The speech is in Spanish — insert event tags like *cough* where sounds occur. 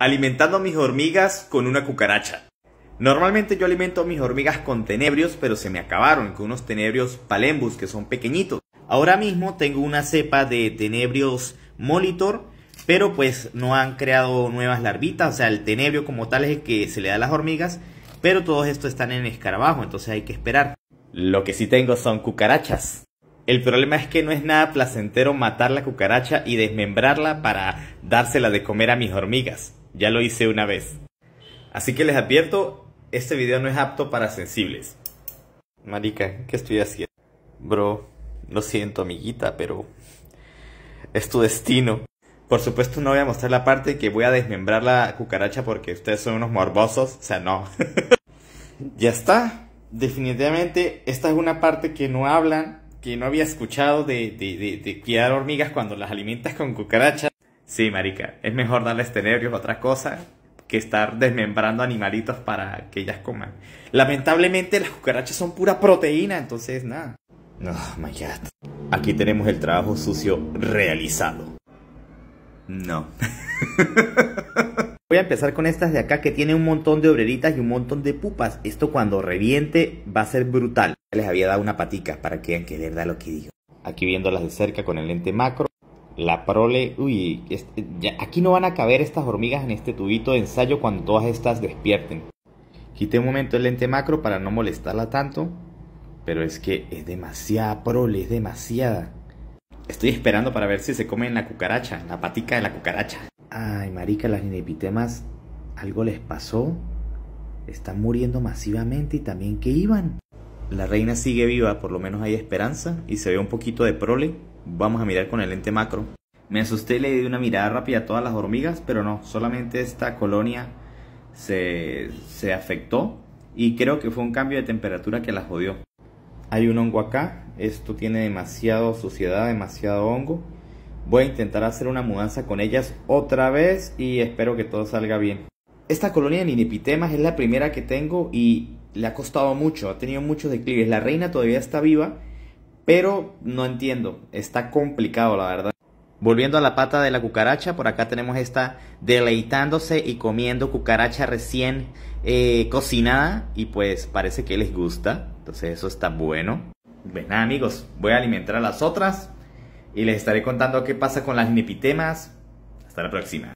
alimentando a mis hormigas con una cucaracha. Normalmente yo alimento mis hormigas con tenebrios, pero se me acabaron, con unos tenebrios palembus que son pequeñitos. Ahora mismo tengo una cepa de tenebrios molitor, pero pues no han creado nuevas larvitas, o sea, el tenebrio como tal es el que se le da a las hormigas, pero todos estos están en escarabajo, entonces hay que esperar. Lo que sí tengo son cucarachas. El problema es que no es nada placentero matar la cucaracha y desmembrarla para dársela de comer a mis hormigas. Ya lo hice una vez. Así que les advierto, este video no es apto para sensibles. Marica, ¿qué estoy haciendo? Bro, lo siento amiguita, pero es tu destino. Por supuesto no voy a mostrar la parte que voy a desmembrar la cucaracha porque ustedes son unos morbosos, o sea, no. *laughs* ya está. Definitivamente esta es una parte que no hablan, que no había escuchado de, de, hormigas cuando las alimentas con cucaracha. Sí, marica, es mejor darles tenebrios otra cosa que estar desmembrando animalitos para que ellas coman. Lamentablemente las cucarachas son pura proteína, entonces nada. No, my God. Aquí tenemos el trabajo sucio realizado. No. *laughs* Voy a empezar con estas de acá que tiene un montón de obreritas y un montón de pupas. Esto cuando reviente va a ser brutal. Les había dado una patica para que vean que es verdad lo que digo. Aquí viéndolas de cerca con el lente macro. La prole, uy, aquí no van a caber estas hormigas en este tubito de ensayo cuando todas estas despierten. Quité un momento el lente macro para no molestarla tanto, pero es que es demasiada prole, es demasiada. Estoy esperando para ver si se comen la cucaracha, la patica de la cucaracha. Ay, marica, las inepitemas, algo les pasó. Están muriendo masivamente y también que iban. La reina sigue viva, por lo menos hay esperanza y se ve un poquito de prole, vamos a mirar con el lente macro. Me asusté y le di una mirada rápida a todas las hormigas, pero no, solamente esta colonia se, se afectó y creo que fue un cambio de temperatura que las jodió. Hay un hongo acá, esto tiene demasiado suciedad, demasiado hongo. Voy a intentar hacer una mudanza con ellas otra vez y espero que todo salga bien. Esta colonia de ninipitemas es la primera que tengo y le ha costado mucho, ha tenido muchos declives. La reina todavía está viva, pero no entiendo, está complicado la verdad. Volviendo a la pata de la cucaracha, por acá tenemos esta deleitándose y comiendo cucaracha recién eh, cocinada y pues parece que les gusta, entonces eso está bueno. Pues amigos, voy a alimentar a las otras y les estaré contando qué pasa con las nipitemas. Hasta la próxima.